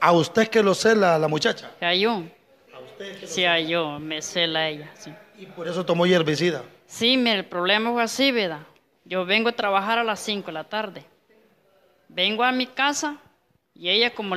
A usted que lo cela la muchacha. A yo. A usted que Sí, a yo, me cela ella. Y por eso tomó herbicida. Sí, mire, el problema es así, ¿verdad? Yo vengo a trabajar a las 5 de la tarde. Vengo a mi casa y ella como